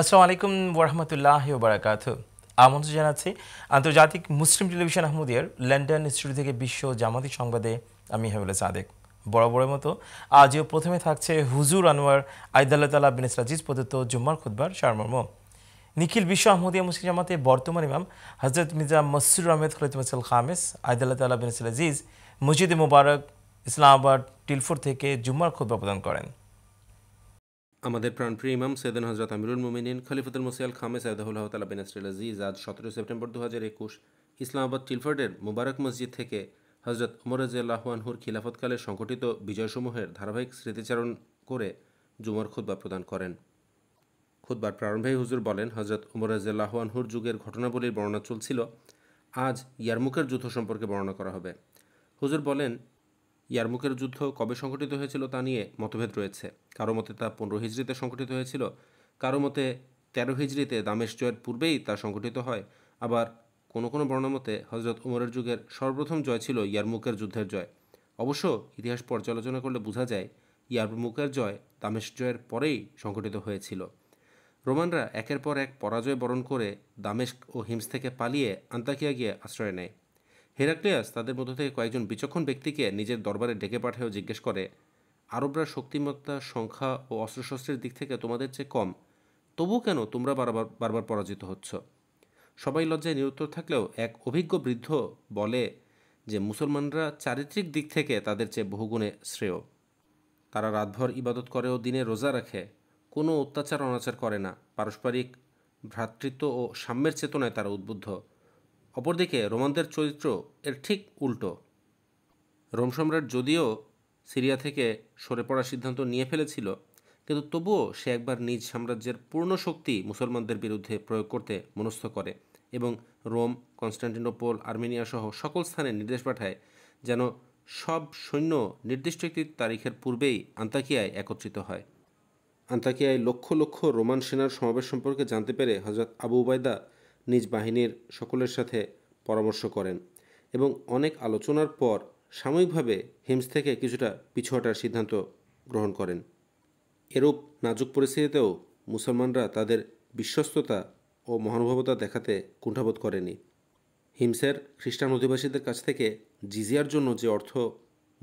আসসালামু আলাইকুম ওরহামতুল্লাহ বারাকাত আমন্ত্রণ জানাচ্ছি আন্তর্জাতিক মুসলিম টেলিভিশন আহমদিয়ার লন্ডন ইনস্টিটিউট থেকে বিশ্ব জামাতি সংবাদে আমি হেবুল্লা সাদেক বরাবরের মতো আজও প্রথমে থাকছে হুজুর আনোয়ার আইদাল্লা তালা বিনেস রাজিজ প্রদত্ত জুম্মার খুদ্বার সারমর্ম নিখিল বিশ্ব আহমদিয়া মুসলিম জামাতে বর্তমান ইমাম হজরত মির্জা মসরুর আহমেদ খালিদ মসল খামেস আইদাল্লা তালা বিনেস রাজিজ মসজিদ মুবারক ইসলামাবাদ টিলফুর থেকে জুম্মার খুদ্া প্রদান করেন আমাদের প্রাণপ্রিয় ইমাম সৈয়দান হজরত আমিরুল মোমিনিন খলিফতুল মুসিয়াল খামে সাইদাহুল তালা বিন আসরুল আজিজ আজ সতেরো সেপ্টেম্বর দু হাজার একুশ ইসলামাবাদ টিলফার্ডের মুবারক মসজিদ থেকে হজরত উমর রাজিয়াল্লাহুয়ানহুর খিলাফতকালে সংঘটিত বিজয়সমূহের ধারাবাহিক স্মৃতিচারণ করে জুমার খুদ্া প্রদান করেন খুদ্বার প্রারম্ভে হুজুর বলেন হজরত উমর রাজিয়াল্লাহুয়ানহুর যুগের ঘটনাবলীর বর্ণনা চলছিল আজ ইয়ারমুখের যুদ্ধ সম্পর্কে বর্ণনা করা হবে হুজুর বলেন ইয়ারমুকের যুদ্ধ কবে সংঘটিত হয়েছিল তা নিয়ে মতভেদ রয়েছে কারো মতে তা পনেরো হিজড়িতে সংঘটিত হয়েছিল কারো মতে তেরো হিজড়িতে দামেশ জয়ের পূর্বেই তা সংঘটিত হয় আবার কোনো কোনো বর্ণমতে হজরত উমরের যুগের সর্বপ্রথম জয় ছিল ইয়ারমুকের যুদ্ধের জয় অবশ্য ইতিহাস পর্যালোচনা করলে বোঝা যায় ইয়ারমুকের জয় দামেশ জয়ের পরেই সংঘটিত হয়েছিল রোমানরা একের পর এক পরাজয় বরণ করে দামেশ ও হিমস থেকে পালিয়ে আন্তাকিয়া গিয়ে আশ্রয় নেয় হেরাক্লিয়াস তাদের মধ্য থেকে কয়েকজন বিচক্ষণ ব্যক্তিকে নিজের দরবারে ডেকে পাঠায় জিজ্ঞেস করে আরবরা শক্তিমত্তা সংখ্যা ও অস্ত্রশস্ত্রের দিক থেকে তোমাদের চেয়ে কম তবু কেন তোমরা বারবার বারবার পরাজিত হচ্ছ সবাই লজ্জায় নিরুত্তর থাকলেও এক অভিজ্ঞ বৃদ্ধ বলে যে মুসলমানরা চারিত্রিক দিক থেকে তাদের চেয়ে বহুগুণে শ্রেয় তারা রাতভর ইবাদত করে ও দিনে রোজা রাখে কোনো অত্যাচার অনাচার করে না পারস্পরিক ভ্রাতৃত্ব ও সাম্যের চেতনায় তারা উদ্বুদ্ধ অপরদিকে রোমানদের চরিত্র এর ঠিক উল্টো রোম সম্রাট যদিও সিরিয়া থেকে সরে পড়ার সিদ্ধান্ত নিয়ে ফেলেছিল কিন্তু তবুও সে একবার নিজ সাম্রাজ্যের পূর্ণ শক্তি মুসলমানদের বিরুদ্ধে প্রয়োগ করতে মনস্থ করে এবং রোম কনস্টান্টিনোপোল আর্মেনিয়া সহ সকল স্থানে নির্দেশ পাঠায় যেন সব সৈন্য নির্দিষ্ট একটি তারিখের পূর্বেই আন্তাকিয়ায় একত্রিত হয় আন্তাকিয়ায় লক্ষ লক্ষ রোমান সেনার সমাবেশ সম্পর্কে জানতে পেরে হজরত আবু উবায়দা নিজ বাহিনীর সকলের সাথে পরামর্শ করেন এবং অনেক আলোচনার পর সাময়িকভাবে হিমস থেকে কিছুটা পিছু হটার সিদ্ধান্ত গ্রহণ করেন এরূপ নাজুক পরিস্থিতিতেও মুসলমানরা তাদের বিশ্বস্ততা ও মহানুভবতা দেখাতে কুণ্ঠাবোধ করেনি হিমসের খ্রিস্টান অধিবাসীদের কাছ থেকে জিজিয়ার জন্য যে অর্থ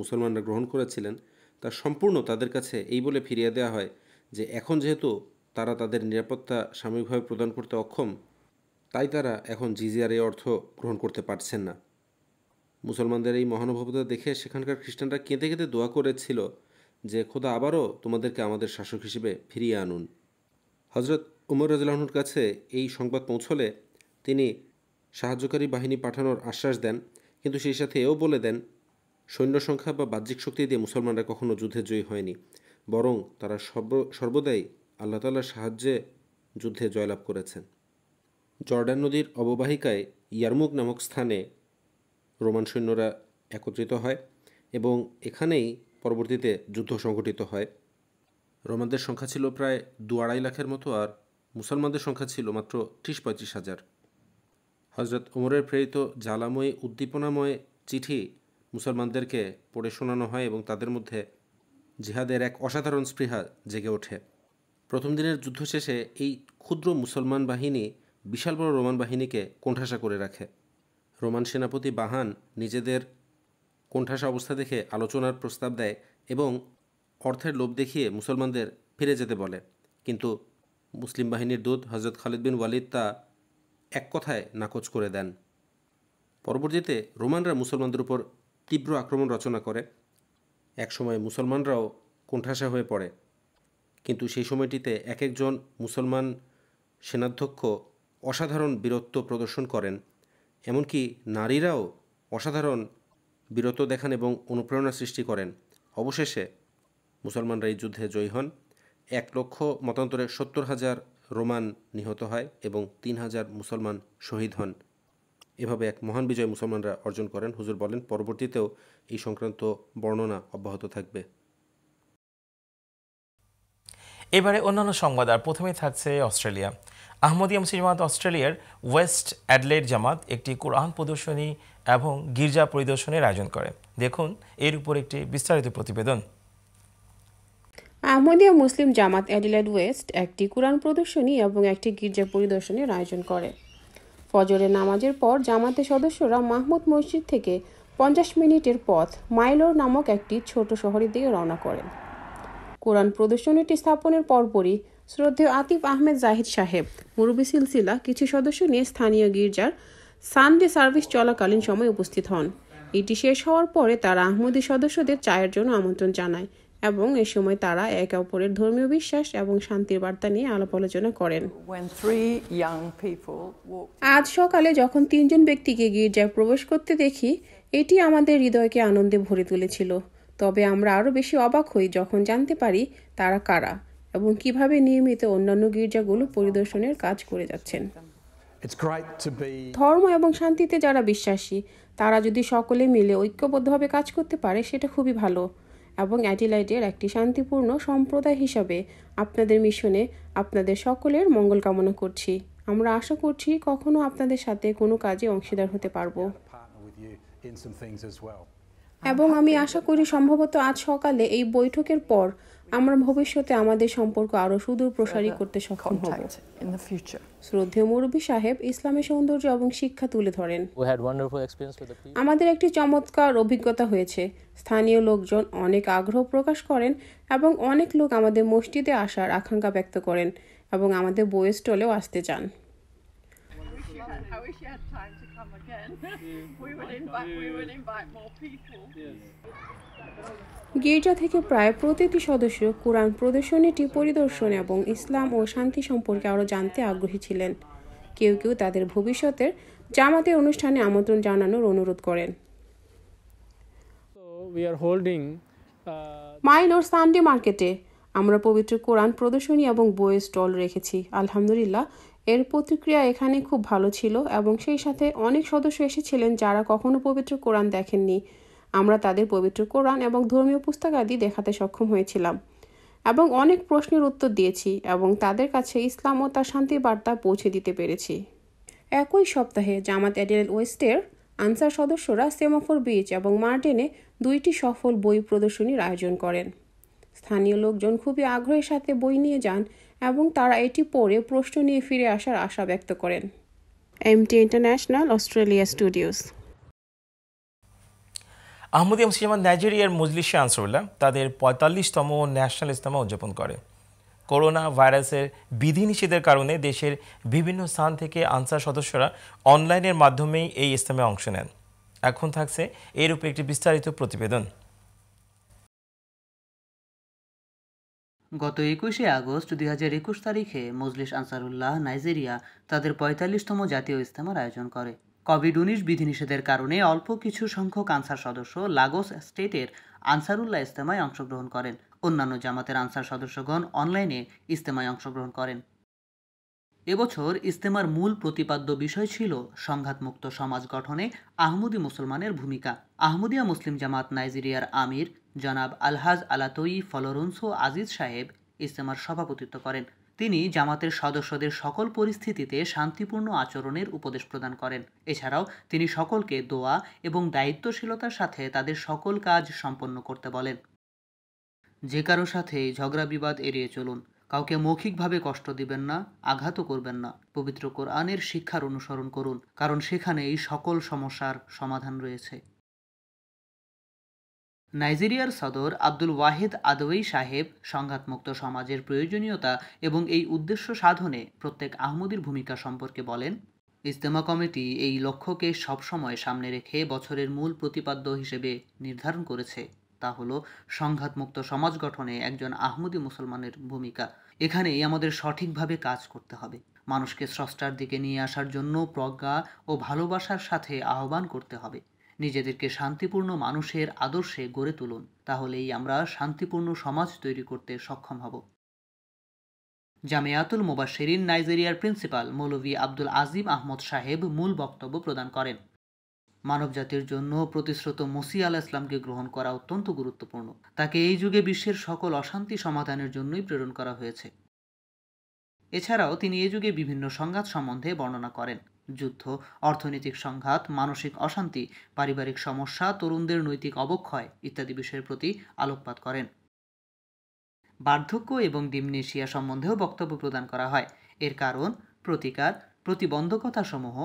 মুসলমানরা গ্রহণ করেছিলেন তা সম্পূর্ণ তাদের কাছে এই বলে ফিরিয়ে দেওয়া হয় যে এখন যেহেতু তারা তাদের নিরাপত্তা সাময়িকভাবে প্রদান করতে অক্ষম তাই তারা এখন জিজিয়ার এই অর্থ গ্রহণ করতে পারছেন না মুসলমানদের এই মহানুভবতা দেখে সেখানকার খ্রিস্টানরা কেঁদে কেঁদে দোয়া করেছিল যে খোদা আবারও তোমাদেরকে আমাদের শাসক হিসেবে ফিরিয়ে আনুন হজরত উমর রাজুল্লাহনুর কাছে এই সংবাদ পৌঁছলে তিনি সাহায্যকারী বাহিনী পাঠানোর আশ্বাস দেন কিন্তু সেই সাথে এও বলে দেন সৈন্য সংখ্যা বা বাহ্যিক শক্তি দিয়ে মুসলমানরা কখনও যুদ্ধে জয়ী হয়নি বরং তারা সর্ব সর্বদাই আল্লাহ সাহায্যে যুদ্ধে জয়লাভ করেছেন জর্ডান নদীর অববাহিকায় ইয়ারমুক নামক স্থানে রোমান সৈন্যরা একত্রিত হয় এবং এখানেই পরবর্তীতে যুদ্ধ সংঘটিত হয় রোমানদের সংখ্যা ছিল প্রায় দু আড়াই লাখের মতো আর মুসলমানদের সংখ্যা ছিল মাত্র ত্রিশ পঁয়ত্রিশ হাজার হজরত ওমরের প্রেরিত জ্বালাময়ী উদ্দীপনাময় চিঠি মুসলমানদেরকে পড়ে শোনানো হয় এবং তাদের মধ্যে জিহাদের এক অসাধারণ স্পৃহা জেগে ওঠে প্রথম দিনের যুদ্ধ শেষে এই ক্ষুদ্র মুসলমান বাহিনী বিশাল বড় রোমান বাহিনীকে কোণঠাসা করে রাখে রোমান সেনাপতি বাহান নিজেদের কোণঠাসা অবস্থা দেখে আলোচনার প্রস্তাব দেয় এবং অর্থের লোভ দেখিয়ে মুসলমানদের ফিরে যেতে বলে কিন্তু মুসলিম বাহিনীর দূত হজরত খালিদ বিন ওয়ালিদ তা এক কথায় নাকচ করে দেন পরবর্তীতে রোমানরা মুসলমানদের উপর তীব্র আক্রমণ রচনা করে একসময় মুসলমানরাও কোণঠাসা হয়ে পড়ে কিন্তু সেই সময়টিতে এক একজন মুসলমান সেনাধ্যক্ষ অসাধারণ বীরত্ব প্রদর্শন করেন এমনকি নারীরাও অসাধারণ বীরত্ব দেখান এবং অনুপ্রেরণা সৃষ্টি করেন অবশেষে মুসলমানরা এই যুদ্ধে জয়ী হন এক লক্ষ মতান্তরে সত্তর হাজার রোমান নিহত হয় এবং তিন হাজার মুসলমান শহীদ হন এভাবে এক মহান বিজয় মুসলমানরা অর্জন করেন হুজুর বলেন পরবর্তীতেও এই সংক্রান্ত বর্ণনা অব্যাহত থাকবে এবারে অন্যান্য সংবাদ আর প্রথমেই থাকছে অস্ট্রেলিয়া আহমদিয়া মুসলিম জামাত অস্ট্রেলিয়ার ওয়েস্ট অ্যাডলেড জামাত একটি কোরআন প্রদর্শনী এবং গির্জা পরিদর্শনের আয়োজন করে দেখুন এর উপর একটি বিস্তারিত প্রতিবেদন আহমদিয়া মুসলিম জামাত অ্যাডিলাইড ওয়েস্ট একটি কোরআন প্রদর্শনী এবং একটি গির্জা পরিদর্শনের আয়োজন করে ফজরের নামাজের পর জামাতের সদস্যরা মাহমুদ মসজিদ থেকে পঞ্চাশ মিনিটের পথ মাইলোর নামক একটি ছোট শহরের দিকে রওনা করেন কোরআন প্রদর্শনীটি স্থাপনের পরপরই শ্রদ্ধেয় আতিফ আহমেদ জাহিদ সাহেব মুরুবি সিলসিলা কিছু সদস্য নিয়ে স্থানীয় গির্জার সানডে সার্ভিস চলাকালীন সময় উপস্থিত হন এটি শেষ হওয়ার পরে তারা আহমদী সদস্যদের চায়ের জন্য আমন্ত্রণ জানায় এবং এ সময় তারা একে অপরের ধর্মীয় বিশ্বাস এবং শান্তির বার্তা নিয়ে আলাপ আলোচনা করেন আজ সকালে যখন তিনজন ব্যক্তিকে গির্জায় প্রবেশ করতে দেখি এটি আমাদের হৃদয়কে আনন্দে ভরে তুলেছিল তবে আমরা আরও বেশি অবাক হই যখন জানতে পারি তারা কারা এবং কিভাবে নিয়মিত অন্যান্য গির্জাগুলো পরিদর্শনের কাজ করে যাচ্ছেন ধর্ম এবং শান্তিতে যারা বিশ্বাসী তারা যদি সকলে মিলে ঐক্যবদ্ধভাবে কাজ করতে পারে সেটা খুবই ভালো এবং অ্যাডিলাইডের একটি শান্তিপূর্ণ সম্প্রদায় হিসাবে আপনাদের মিশনে আপনাদের সকলের মঙ্গল কামনা করছি আমরা আশা করছি কখনো আপনাদের সাথে কোনো কাজে অংশীদার হতে পারবো এবং আমি আশা করি সম্ভবত আজ সকালে এই বৈঠকের পর আমরা ভবিষ্যতে আমাদের সম্পর্ক আরও সুদূর প্রসারী করতে সক্ষম হব শ্রদ্ধেয় সাহেব ইসলামের সৌন্দর্য এবং শিক্ষা তুলে ধরেন আমাদের একটি চমৎকার অভিজ্ঞতা হয়েছে স্থানীয় লোকজন অনেক আগ্রহ প্রকাশ করেন এবং অনেক লোক আমাদের মসজিদে আসার আকাঙ্ক্ষা ব্যক্ত করেন এবং আমাদের বইয়ের স্টলেও আসতে চান again. we will invite we will invite more people. গির্জা থেকে প্রায় প্রতিটি সদস্য কোরআন প্রদর্শনীটি পরিদর্শন এবং ইসলাম ও শান্তি সম্পর্কে আরও জানতে আগ্রহী ছিলেন কেউ কেউ তাদের ভবিষ্যতের জামাতের অনুষ্ঠানে আমন্ত্রণ জানানোর অনুরোধ করেন মাইলোর সানডে মার্কেটে আমরা পবিত্র কোরআন প্রদর্শনী এবং বইয়ের স্টল রেখেছি আলহামদুলিল্লাহ এর প্রতিক্রিয়া এখানে খুব ভালো ছিল এবং সেই সাথে অনেক সদস্য এসেছিলেন যারা কখনো পবিত্র কোরআন দেখেননি আমরা তাদের পবিত্র কোরআন এবং ধর্মীয় পুস্তক আদি দেখাতে সক্ষম হয়েছিলাম এবং অনেক প্রশ্নের উত্তর দিয়েছি এবং তাদের কাছে ইসলাম ও তার শান্তির বার্তা পৌঁছে দিতে পেরেছি একই সপ্তাহে জামাত অ্যাডিয়াল ওয়েস্টের আনসার সদস্যরা সেমাফোর বিচ এবং মার্টেনে দুইটি সফল বই প্রদর্শনীর আয়োজন করেন স্থানীয় লোকজন খুবই আগ্রহের সাথে বই নিয়ে যান এবং তারা এটি পড়ে প্রশ্ন নিয়ে ফিরে আসার আশা ব্যক্ত করেন এমটি ইন্টারন্যাশনাল অস্ট্রেলিয়া স্টুডিওস আহমদিয়া মুসলিমান নাইজেরিয়ার মজলিসে আনসারুল্লাহ তাদের পঁয়তাল্লিশতম ন্যাশনাল ইজতেমা উদযাপন করে করোনা ভাইরাসের বিধিনিষেধের কারণে দেশের বিভিন্ন স্থান থেকে আনসার সদস্যরা অনলাইনের মাধ্যমেই এই ইজতেমায় অংশ নেন এখন থাকছে এর উপর একটি বিস্তারিত প্রতিবেদন গত একুশে আগস্ট দুই হাজার একুশ তারিখে মজলিস আনসারুল্লাহ নাইজেরিয়া তাদের পঁয়তাল্লিশতম জাতীয় ইস্তেমার আয়োজন করে কোভিড উনিশ বিধিনিষেধের কারণে অল্প কিছু সংখ্যক আনসার সদস্য লাগোস স্টেটের আনসারুল্লাহ ইস্তেমায় অংশগ্রহণ করেন অন্যান্য জামাতের আনসার সদস্যগণ অনলাইনে ইস্তেমায় অংশগ্রহণ করেন এবছর ইস্তেমার মূল প্রতিপাদ্য বিষয় ছিল সংঘাতমুক্ত সমাজ গঠনে আহমদি মুসলমানের ভূমিকা আহমদিয়া মুসলিম জামাত নাইজেরিয়ার আমির জনাব আলহাজ আলাতই ফলরুনসো আজিজ সাহেব ইস্তেমার সভাপতিত্ব করেন তিনি জামাতের সদস্যদের সকল পরিস্থিতিতে শান্তিপূর্ণ আচরণের উপদেশ প্রদান করেন এছাড়াও তিনি সকলকে দোয়া এবং দায়িত্বশীলতার সাথে তাদের সকল কাজ সম্পন্ন করতে বলেন যে কারো সাথে ঝগড়া বিবাদ এড়িয়ে চলুন কাউকে মৌখিকভাবে কষ্ট দিবেন না আঘাতও করবেন না পবিত্র কোরআনের শিক্ষার অনুসরণ করুন কারণ সেখানে এই সকল সমস্যার সমাধান রয়েছে নাইজেরিয়ার সদর আব্দুল ওয়াহিদ আদওয়েই সাহেব সংঘাতমুক্ত সমাজের প্রয়োজনীয়তা এবং এই উদ্দেশ্য সাধনে প্রত্যেক আহমদের ভূমিকা সম্পর্কে বলেন ইজতেমা কমিটি এই লক্ষ্যকে সবসময় সামনে রেখে বছরের মূল প্রতিপাদ্য হিসেবে নির্ধারণ করেছে তা হলো সংঘাতমুক্ত সমাজ গঠনে একজন আহমদি মুসলমানের ভূমিকা এখানেই আমাদের সঠিকভাবে কাজ করতে হবে মানুষকে স্রষ্টার দিকে নিয়ে আসার জন্য প্রজ্ঞা ও ভালোবাসার সাথে আহ্বান করতে হবে নিজেদেরকে শান্তিপূর্ণ মানুষের আদর্শে গড়ে তুলুন তাহলেই আমরা শান্তিপূর্ণ সমাজ তৈরি করতে সক্ষম হব জামেয়াতুল মোবাশেরিন নাইজেরিয়ার প্রিন্সিপাল মৌলভী আব্দুল আজিম আহমদ সাহেব মূল বক্তব্য প্রদান করেন মানবজাতির জন্য প্রতিশ্রুত মসি আলাহ ইসলামকে গ্রহণ করা অত্যন্ত গুরুত্বপূর্ণ তাকে এই যুগে বিশ্বের সকল অশান্তি সমাধানের জন্যই প্রেরণ করা হয়েছে এছাড়াও তিনি এ যুগে বিভিন্ন সংঘাত সম্বন্ধে বর্ণনা করেন যুদ্ধ অর্থনৈতিক সংঘাত মানসিক অশান্তি পারিবারিক সমস্যা তরুণদের নৈতিক অবক্ষয় ইত্যাদি বিষয়ের প্রতি আলোকপাত করেন বার্ধক্য এবং ডিমনেশিয়া সম্বন্ধেও বক্তব্য প্রদান করা হয় এর কারণ প্রতিকার প্রতিবন্ধকতাসমূহ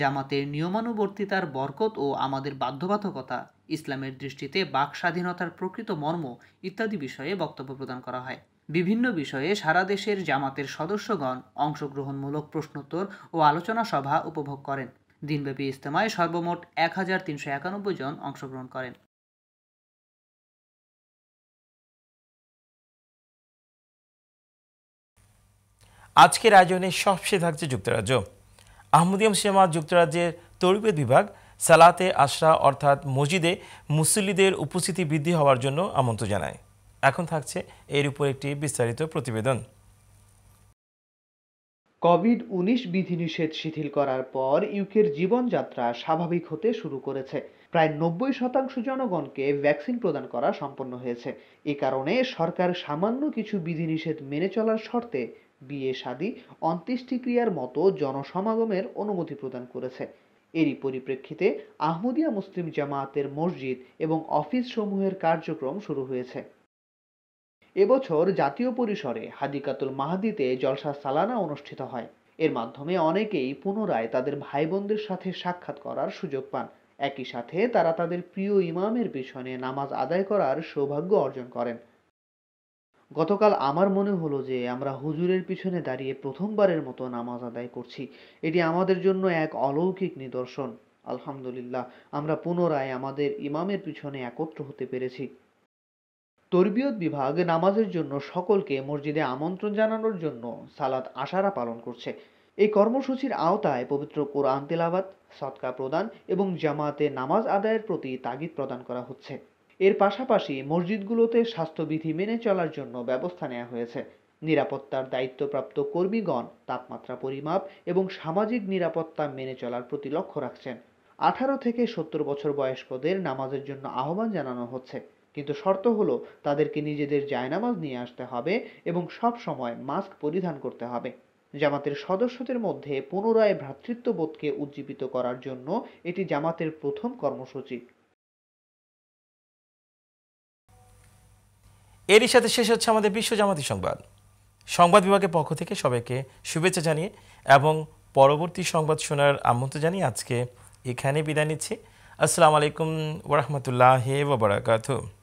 জামাতের নিয়মানুবর্তিতার বরকত ও আমাদের বাধ্যবাধকতা ইসলামের দৃষ্টিতে বাক স্বাধীনতার প্রকৃত মর্ম ইত্যাদি বিষয়ে বক্তব্য প্রদান করা হয় বিভিন্ন বিষয়ে সারা দেশের জামাতের সদস্যগণ অংশগ্রহণমূলক প্রশ্নোত্তর ও আলোচনা সভা উপভোগ করেন দিনব্যাপী ইজতেমায় সর্বমোট এক হাজার তিনশো একানব্বই জন অংশগ্রহণ করেন আজকের আয়োজনে সবচেয়ে থাকছে যুক্তরাজ্য আহমদিয়াম সিনেমা যুক্তরাজ্যের তরিবেদ বিভাগ সালাতে আশরা অর্থাৎ মসজিদে মুসল্লিদের উপস্থিতি বৃদ্ধি হওয়ার জন্য আমন্ত্রণ জানায় এখন থাকছে এর উপর একটি বিস্তারিত প্রতিবেদন কোভিড উনিশ বিধিনিষেধ শিথিল করার পর ইউকের জীবনযাত্রা স্বাভাবিক হতে শুরু করেছে প্রায় নব্বই শতাংশ জনগণকে ভ্যাকসিন প্রদান করা সম্পন্ন হয়েছে এ কারণে সরকার সামান্য কিছু বিধিনিষেধ মেনে চলার শর্তে বিয়ে শাদী অন্ত্যেষ্টিক্রিয়ার মতো জনসমাগমের অনুমতি প্রদান করেছে এরই পরিপ্রেক্ষিতে আহমদিয়া মুসলিম জামায়াতের মসজিদ এবং অফিস সমূহের কার্যক্রম শুরু হয়েছে এবছর জাতীয় পরিসরে হাদিকাতুল মাহাদিতে জলসা সালানা অনুষ্ঠিত হয় এর মাধ্যমে অনেকেই পুনরায় তাদের ভাই বোনদের সাথে সাক্ষাৎ করার সুযোগ পান একই সাথে তারা তাদের প্রিয় ইমামের পিছনে নামাজ আদায় করার সৌভাগ্য অর্জন করেন গতকাল আমার মনে হলো যে আমরা হুজুরের পিছনে দাঁড়িয়ে প্রথমবারের মতো নামাজ আদায় করছি এটি আমাদের জন্য এক অলৌকিক নিদর্শন আলহামদুলিল্লাহ আমরা পুনরায় আমাদের ইমামের পিছনে একত্র হতে পেরেছি তরবিয়ত বিভাগ নামাজের জন্য সকলকে মসজিদে আমন্ত্রণ জানানোর জন্য সালাত আশারা পালন করছে এই কর্মসূচির আওতায় পবিত্র কোরআন তেলাবাদ সৎকা প্রদান এবং জামাতে নামাজ আদায়ের প্রতি তাগিদ প্রদান করা হচ্ছে এর পাশাপাশি মসজিদগুলোতে স্বাস্থ্যবিধি মেনে চলার জন্য ব্যবস্থা নেওয়া হয়েছে নিরাপত্তার দায়িত্বপ্রাপ্ত কর্মীগণ তাপমাত্রা পরিমাপ এবং সামাজিক নিরাপত্তা মেনে চলার প্রতি লক্ষ্য রাখছেন আঠারো থেকে সত্তর বছর বয়স্কদের নামাজের জন্য আহ্বান জানানো হচ্ছে কিন্তু শর্ত হলো তাদেরকে নিজেদের জায়নামাজ নিয়ে আসতে হবে এবং সব সময় মাস্ক পরিধান করতে হবে জামাতের সদস্যদের মধ্যে পুনরায় ভ্রাতৃত্ববোধকে উজ্জীবিত করার জন্য এটি জামাতের প্রথম কর্মসূচি এরই সাথে শেষ হচ্ছে আমাদের বিশ্ব জামাতি সংবাদ সংবাদ বিভাগের পক্ষ থেকে সবাইকে শুভেচ্ছা জানিয়ে এবং পরবর্তী সংবাদ শোনার আমন্ত্রণ জানিয়ে আজকে এখানে বিদায় নিচ্ছি আসসালামু আলাইকুম ওরহমতুল্লাহ ওবরাকাতু